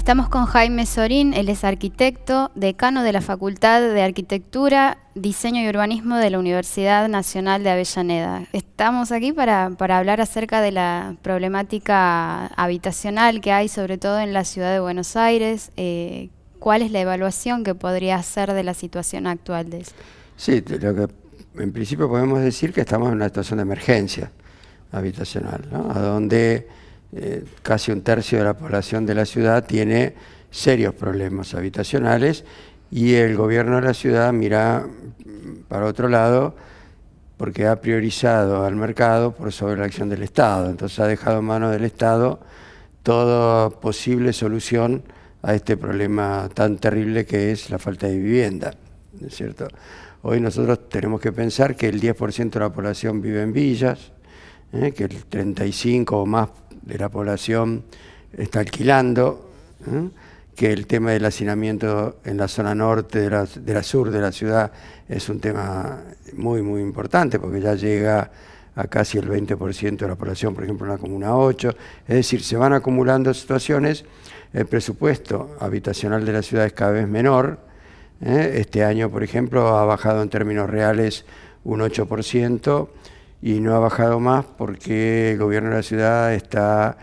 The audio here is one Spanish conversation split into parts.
Estamos con Jaime Sorín, él es arquitecto, decano de la Facultad de Arquitectura, Diseño y Urbanismo de la Universidad Nacional de Avellaneda. Estamos aquí para, hablar acerca de la problemática habitacional que hay, sobre todo en la ciudad de Buenos Aires. Eh, ¿Cuál es la evaluación que podría hacer de la situación actual de eso? Sí, lo que en principio podemos decir que estamos en una situación de emergencia habitacional, ¿no? donde eh, casi un tercio de la población de la ciudad tiene serios problemas habitacionales y el gobierno de la ciudad mira para otro lado porque ha priorizado al mercado por sobre la acción del Estado. Entonces ha dejado en manos del Estado toda posible solución a este problema tan terrible que es la falta de vivienda. es cierto? Hoy nosotros tenemos que pensar que el 10% de la población vive en villas, ¿eh? que el 35 o más de la población está alquilando, ¿eh? que el tema del hacinamiento en la zona norte, de la, sur de la ciudad, es un tema muy, muy importante, porque ya llega a casi el 20% de la población, por ejemplo, en la Comuna 8. Es decir, se van acumulando situaciones, el presupuesto habitacional de la ciudad es cada vez menor. ¿eh? Este año, por ejemplo, ha bajado en términos reales un 8%, y no ha bajado más porque el gobierno de la ciudad está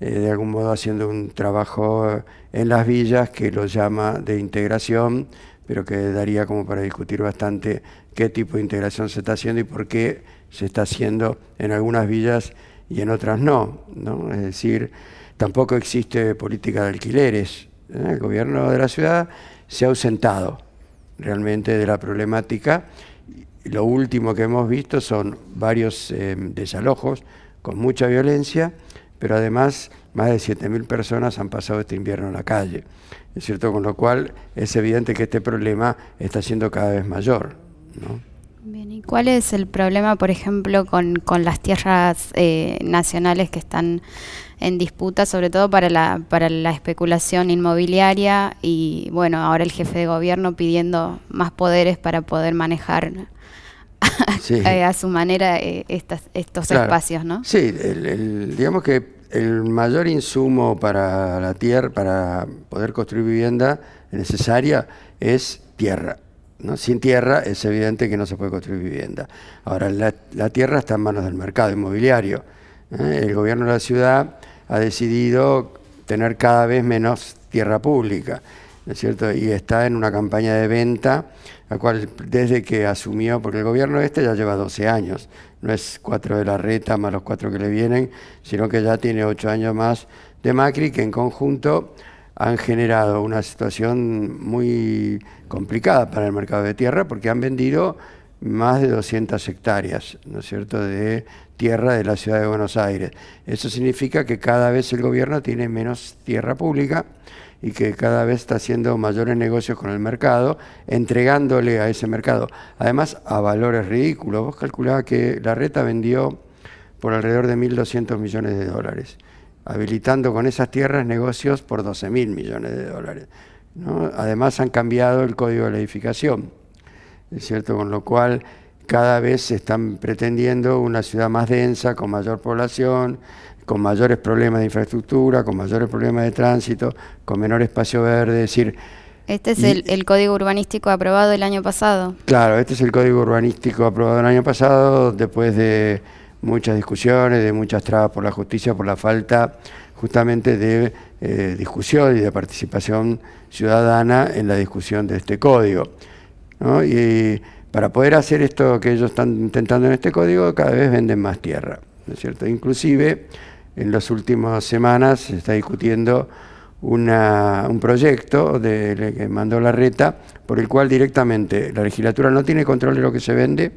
eh, de algún modo haciendo un trabajo en las villas que lo llama de integración, pero que daría como para discutir bastante qué tipo de integración se está haciendo y por qué se está haciendo en algunas villas y en otras no. ¿no? Es decir, tampoco existe política de alquileres. ¿eh? El gobierno de la ciudad se ha ausentado realmente de la problemática lo último que hemos visto son varios eh, desalojos con mucha violencia, pero además más de 7.000 personas han pasado este invierno en la calle. ¿Es cierto? Con lo cual es evidente que este problema está siendo cada vez mayor. Bien, ¿y cuál es el problema, por ejemplo, con, las tierras eh, nacionales que están en disputa, sobre todo para la, para la especulación inmobiliaria y, bueno, ahora el jefe de gobierno pidiendo más poderes para poder manejar Eh, a su manera eh, estos espacios, ¿no? Sí, digamos que el mayor insumo para la tierra, para poder construir vivienda necesaria es tierra. ¿no? Sin tierra es evidente que no se puede construir vivienda. Ahora, la, tierra está en manos del mercado inmobiliario. ¿eh? El gobierno de la ciudad ha decidido tener cada vez menos tierra pública cierto? Y está en una campaña de venta, la cual desde que asumió, porque el gobierno este ya lleva 12 años, no es cuatro de la reta más los cuatro que le vienen, sino que ya tiene ocho años más de Macri, que en conjunto han generado una situación muy complicada para el mercado de tierra, porque han vendido más de 200 hectáreas, ¿no es cierto?, de tierra de la ciudad de Buenos Aires. Eso significa que cada vez el gobierno tiene menos tierra pública y que cada vez está haciendo mayores negocios con el mercado, entregándole a ese mercado, además a valores ridículos. Vos calculabas que la reta vendió por alrededor de 1.200 millones de dólares, habilitando con esas tierras negocios por 12.000 millones de dólares. Además han cambiado el código de la edificación, ¿es cierto? Con lo cual cada vez se están pretendiendo una ciudad más densa, con mayor población, con mayores problemas de infraestructura, con mayores problemas de tránsito, con menor espacio verde, es decir... Este es el, código urbanístico aprobado el año pasado. Claro, este es el código urbanístico aprobado el año pasado, después de muchas discusiones, de muchas trabas por la justicia, por la falta justamente de eh, discusión y de participación ciudadana en la discusión de este código. Y para poder hacer esto que ellos están intentando en este código, cada vez venden más tierra, ¿no es cierto? Inclusive en las últimas semanas se está discutiendo un proyecto de, que mandó la reta, por el cual directamente la legislatura no tiene control de lo que se vende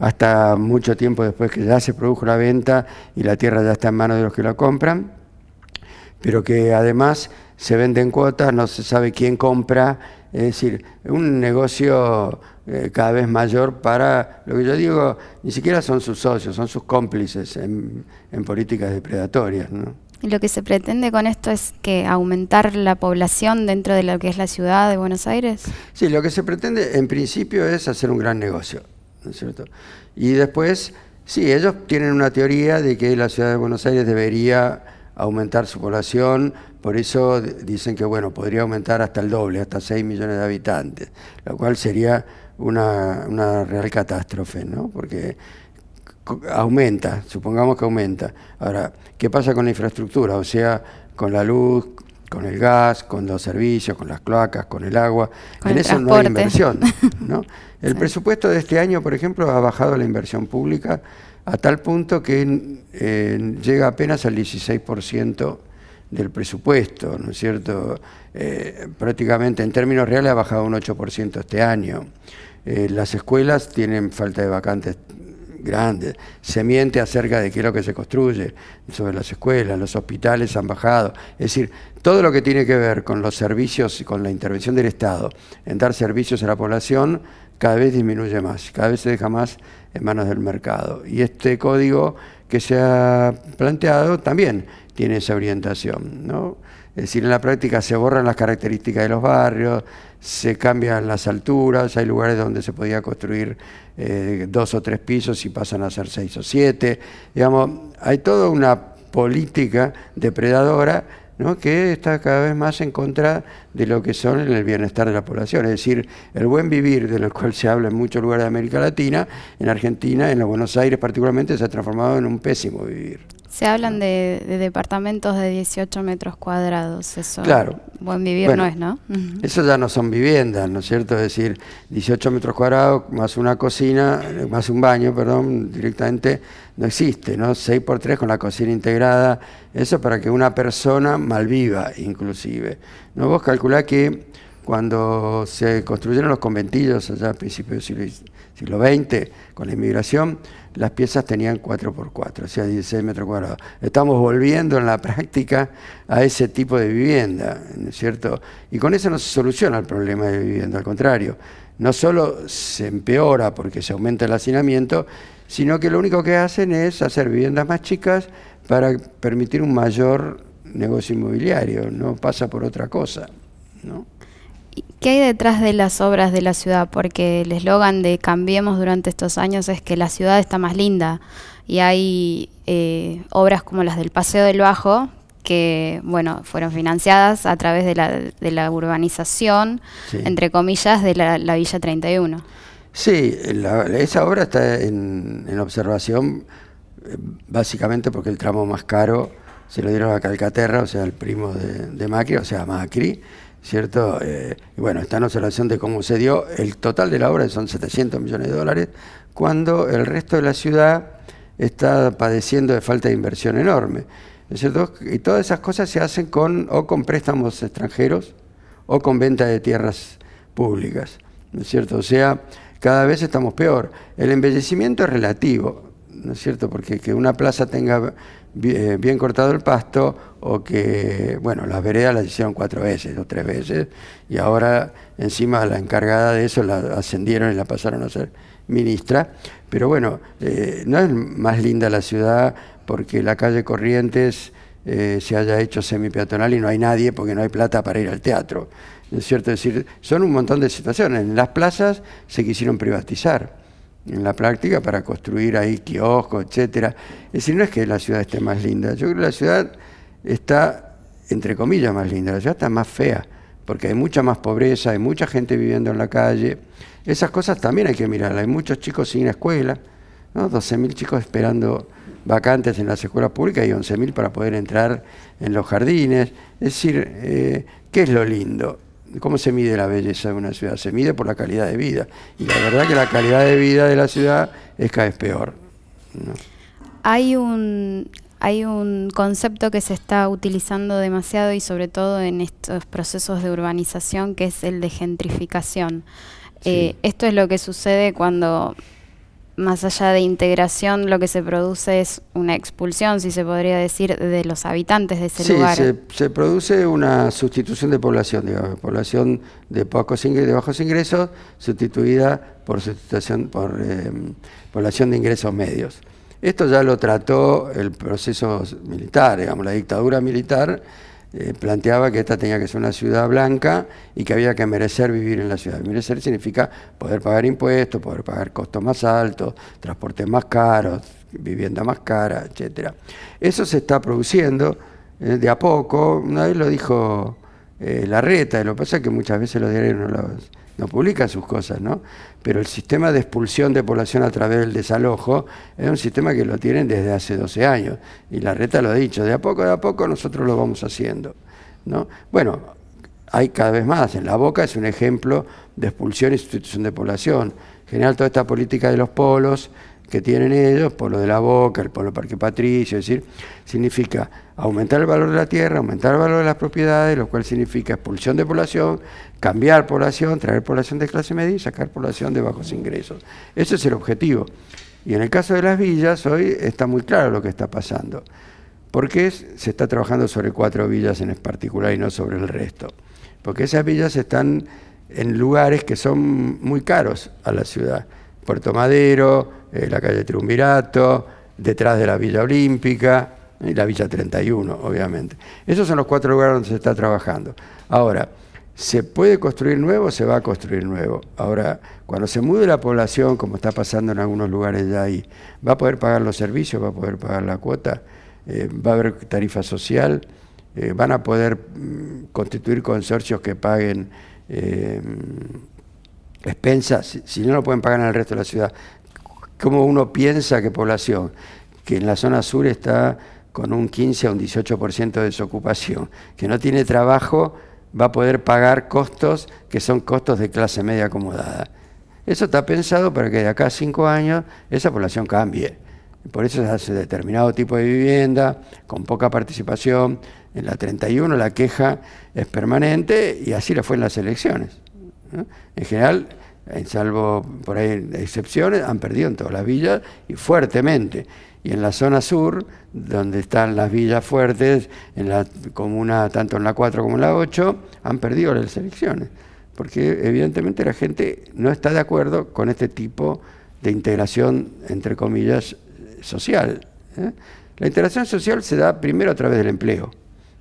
hasta mucho tiempo después que ya se produjo la venta y la tierra ya está en manos de los que la compran, pero que además se vende en cuotas, no se sabe quién compra, es decir, un negocio eh, cada vez mayor para, lo que yo digo, ni siquiera son sus socios, son sus cómplices en, políticas depredatorias. Y lo que se pretende con esto es que aumentar la población dentro de lo que es la ciudad de Buenos Aires. Sí, lo que se pretende en principio es hacer un gran negocio, cierto? Y después, sí, ellos tienen una teoría de que la ciudad de Buenos Aires debería aumentar su población, por eso dicen que bueno, podría aumentar hasta el doble, hasta 6 millones de habitantes, lo cual sería una, una real catástrofe, ¿no? Porque aumenta, supongamos que aumenta. Ahora, ¿qué pasa con la infraestructura? O sea, con la luz, con el gas, con los servicios, con las cloacas, con el agua. en eso no hay inversión. El presupuesto de este año, por ejemplo, ha bajado la inversión pública a tal punto que eh, llega apenas al 16% del presupuesto, ¿no es cierto? Eh, prácticamente en términos reales ha bajado un 8% este año. Eh, las escuelas tienen falta de vacantes grandes. Se miente acerca de qué es lo que se construye sobre las escuelas, los hospitales han bajado. Es decir, todo lo que tiene que ver con los servicios y con la intervención del Estado en dar servicios a la población cada vez disminuye más, cada vez se deja más en manos del mercado. Y este código que se ha planteado también tiene esa orientación. ¿no? Es decir, en la práctica se borran las características de los barrios, se cambian las alturas, hay lugares donde se podía construir eh, dos o tres pisos y pasan a ser seis o siete. Digamos, hay toda una política depredadora que está cada vez más en contra de lo que son el bienestar de la población. Es decir, el buen vivir, de lo cual se habla en muchos lugares de América Latina, en Argentina, en los Buenos Aires particularmente, se ha transformado en un pésimo vivir. Se hablan ah. de, departamentos de 18 metros cuadrados, eso. Claro. Buen vivir no es, ¿no? Eso ya no son viviendas, ¿no es cierto? Es decir, 18 metros cuadrados más una cocina, más un baño, perdón, directamente no existe, ¿no? 6 por 3 con la cocina integrada, eso para que una persona malviva, inclusive. ¿No? Vos calculás que cuando se construyeron los conventillos allá a principios del siglo, XX, con la inmigración, las piezas tenían 4x4, o sea, 16 metros cuadrados. Estamos volviendo en la práctica a ese tipo de vivienda, ¿no es cierto? Y con eso no se soluciona el problema de vivienda, al contrario. No solo se empeora porque se aumenta el hacinamiento, sino que lo único que hacen es hacer viviendas más chicas para permitir un mayor negocio inmobiliario, no pasa por otra cosa, ¿no? ¿Qué hay detrás de las obras de la ciudad? Porque el eslogan de Cambiemos durante estos años es que la ciudad está más linda y hay eh, obras como las del Paseo del Bajo que bueno fueron financiadas a través de la, urbanización entre comillas de la, Villa 31. Sí, esa obra está en, observación básicamente porque el tramo más caro se lo dieron a Calcaterra, o sea, el primo de, de Macri, o sea, Macri ¿cierto? Eh, y bueno, está en observación de cómo se dio. El total de la obra son 700 millones de dólares, cuando el resto de la ciudad está padeciendo de falta de inversión enorme. cierto? Y todas esas cosas se hacen con o con préstamos extranjeros o con venta de tierras públicas. ¿no es cierto? O sea, cada vez estamos peor. El embellecimiento es relativo. ¿no es cierto? Porque que una plaza tenga eh, bien, cortado el pasto o que, bueno, las veredas las hicieron cuatro veces o tres veces y ahora encima la encargada de eso la ascendieron y la pasaron a ser ministra. Pero bueno, eh, no es más linda la ciudad porque la calle Corrientes eh, se haya hecho semi y no hay nadie porque no hay plata para ir al teatro. es cierto? Es decir, son un montón de situaciones. Las plazas se quisieron privatizar en la práctica para construir ahí kioscos, etcétera. Es decir, no es que la ciudad esté más linda, yo creo que la ciudad está, entre comillas, más linda, la ciudad está más fea, porque hay mucha más pobreza, hay mucha gente viviendo en la calle. Esas cosas también hay que mirar, hay muchos chicos sin escuela, 12.000 chicos esperando vacantes en las escuelas públicas y 11.000 para poder entrar en los jardines. Es decir, eh, ¿qué es lo lindo? ¿Cómo se mide la belleza de una ciudad? Se mide por la calidad de vida. Y la verdad que la calidad de vida de la ciudad es cada vez peor. Hay un hay un concepto que se está utilizando demasiado y sobre todo en estos procesos de urbanización que es el de gentrificación. Eh, esto es lo que sucede cuando más allá de integración, lo que se produce es una expulsión, si se podría decir, de los habitantes de ese lugar. Se, se produce una sustitución de población, digamos, población de de bajos ingresos, sustituida por sustitución por eh, población de ingresos medios. Esto ya lo trató el proceso militar, digamos, la dictadura militar eh, planteaba que esta tenía que ser una ciudad blanca y que había que merecer vivir en la ciudad. Merecer significa poder pagar impuestos, poder pagar costos más altos, transportes más caros, vivienda más cara, etc. Eso se está produciendo eh, de a poco. Una vez lo dijo eh, Larreta, y lo que pasa es que muchas veces los diarios no los no publica sus cosas, ¿no? Pero el sistema de expulsión de población a través del desalojo es un sistema que lo tienen desde hace 12 años. Y la reta lo ha dicho, de a poco, de a poco nosotros lo vamos haciendo. ¿no? Bueno, hay cada vez más. En La Boca es un ejemplo de expulsión y sustitución de población. En general, toda esta política de los polos que tienen ellos, polo de La Boca, el polo Parque Patricio, es decir, significa aumentar el valor de la tierra, aumentar el valor de las propiedades, lo cual significa expulsión de población, cambiar población, traer población de clase media y sacar población de bajos ingresos. Ese es el objetivo. Y en el caso de las villas, hoy está muy claro lo que está pasando, porque se está trabajando sobre cuatro villas en particular y no sobre el resto, porque esas villas están en lugares que son muy caros a la ciudad. Puerto Madero, eh, la calle Triunvirato, detrás de la Villa Olímpica, y la Villa 31, obviamente. Esos son los cuatro lugares donde se está trabajando. Ahora, ¿se puede construir nuevo? Se va a construir nuevo. Ahora, cuando se mude la población, como está pasando en algunos lugares de ahí, ¿va a poder pagar los servicios? ¿Va a poder pagar la cuota? Eh, ¿Va a haber tarifa social? Eh, ¿Van a poder mm, constituir consorcios que paguen eh, expensas? Si, si no lo pueden pagar en el resto de la ciudad. ¿Cómo uno piensa que población? Que en la zona sur está con un 15 a un 18% de desocupación, que no tiene trabajo, va a poder pagar costos que son costos de clase media acomodada. Eso está pensado para que de acá a cinco años esa población cambie. Por eso se hace determinado tipo de vivienda, con poca participación. En la 31 la queja es permanente y así lo fue en las elecciones. En general, salvo por ahí excepciones, han perdido en todas las villas y fuertemente. Y en la zona sur, donde están las villas fuertes, en la comuna, tanto en la 4 como en la 8, han perdido las elecciones. Porque evidentemente la gente no está de acuerdo con este tipo de integración, entre comillas, social. ¿eh? La integración social se da primero a través del empleo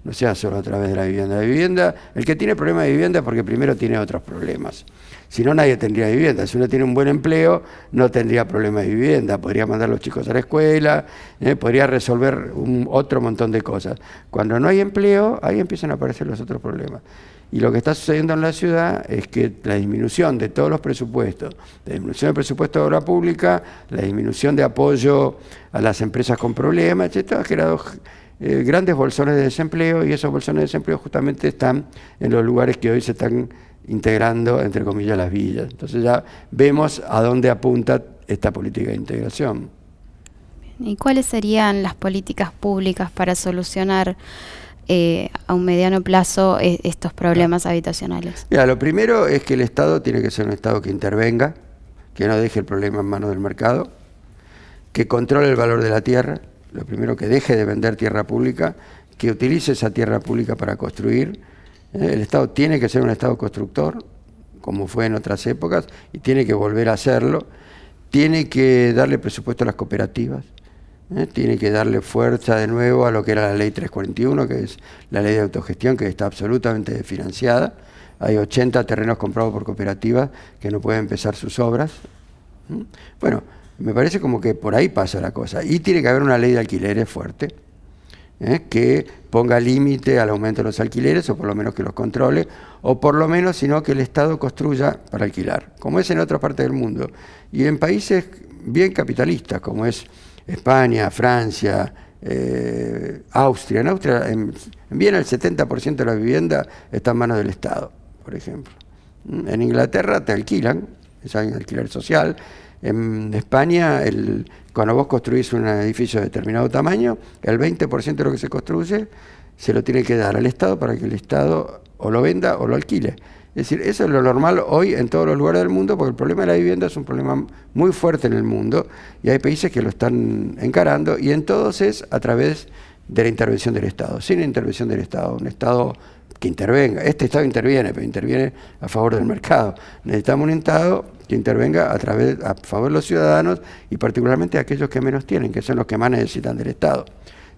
no sea solo a través de la vivienda. de vivienda, el que tiene problemas de vivienda es porque primero tiene otros problemas. Si no, nadie tendría vivienda. Si uno tiene un buen empleo, no tendría problemas de vivienda. Podría mandar a los chicos a la escuela, eh, podría resolver un, otro montón de cosas. Cuando no hay empleo, ahí empiezan a aparecer los otros problemas. Y lo que está sucediendo en la ciudad es que la disminución de todos los presupuestos, la disminución del presupuesto de obra pública, la disminución de apoyo a las empresas con problemas, etc., ha generado eh, grandes bolsones de desempleo y esos bolsones de desempleo justamente están en los lugares que hoy se están integrando, entre comillas, las villas. Entonces ya vemos a dónde apunta esta política de integración. ¿Y cuáles serían las políticas públicas para solucionar eh, a un mediano plazo e, estos problemas habitacionales? lo primero es que el Estado tiene que ser un Estado que intervenga, que no deje el problema en manos del mercado, que controle el valor de la tierra, lo primero que deje de vender tierra pública, que utilice esa tierra pública para construir. Eh, el Estado tiene que ser un Estado constructor, como fue en otras épocas, y tiene que volver a hacerlo. Tiene que darle presupuesto a las cooperativas, eh, tiene que darle fuerza de nuevo a lo que era la ley 341, que es la ley de autogestión, que está absolutamente desfinanciada Hay 80 terrenos comprados por cooperativas que no pueden empezar sus obras. Bueno, me parece como que por ahí pasa la cosa. Y tiene que haber una ley de alquileres fuerte ¿eh? que ponga límite al aumento de los alquileres, o por lo menos que los controle, o por lo menos, sino que el Estado construya para alquilar, como es en otras partes del mundo. Y en países bien capitalistas, como es España, Francia, eh, Austria. En Austria, en, el 70% de la vivienda está en manos del Estado, por ejemplo. ¿Mm? En Inglaterra te alquilan, es alquiler social, en España, cuando vos construís un edificio de determinado tamaño, el 20% de lo que se construye se lo tiene que dar al Estado para que el Estado o lo venda o lo alquile. Es decir, eso es lo normal hoy en todos los lugares del mundo, porque el problema de la vivienda es un problema muy fuerte en el mundo y hay países que lo están encarando y en todos es a través de la intervención del Estado, sin intervención del Estado, un Estado que intervenga. Este Estado interviene, pero interviene a favor del mercado. Necesitamos un Estado que intervenga a, través, a favor de los ciudadanos y particularmente aquellos que menos tienen, que son los que más necesitan del Estado.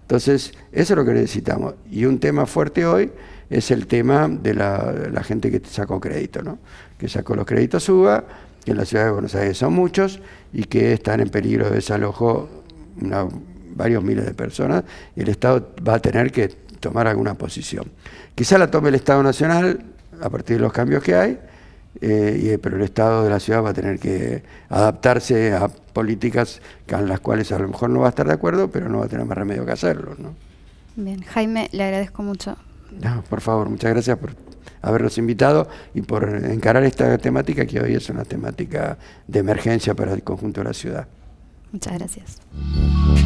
Entonces, eso es lo que necesitamos. Y un tema fuerte hoy es el tema de la, gente que sacó crédito, ¿no? que sacó los créditos UBA, que en la ciudad de Buenos Aires son muchos y que están en peligro de desalojo varios miles de personas. el Estado va a tener que tomar alguna posición. Quizá la tome el Estado Nacional a partir de los cambios que hay, eh, eh, pero el Estado de la ciudad va a tener que adaptarse a políticas con las cuales a lo mejor no va a estar de acuerdo, pero no va a tener más remedio que hacerlo. Bien, Jaime, le agradezco mucho. por favor, muchas gracias por habernos invitado y por encarar esta temática que hoy es una temática de emergencia para el conjunto de la ciudad. Muchas gracias.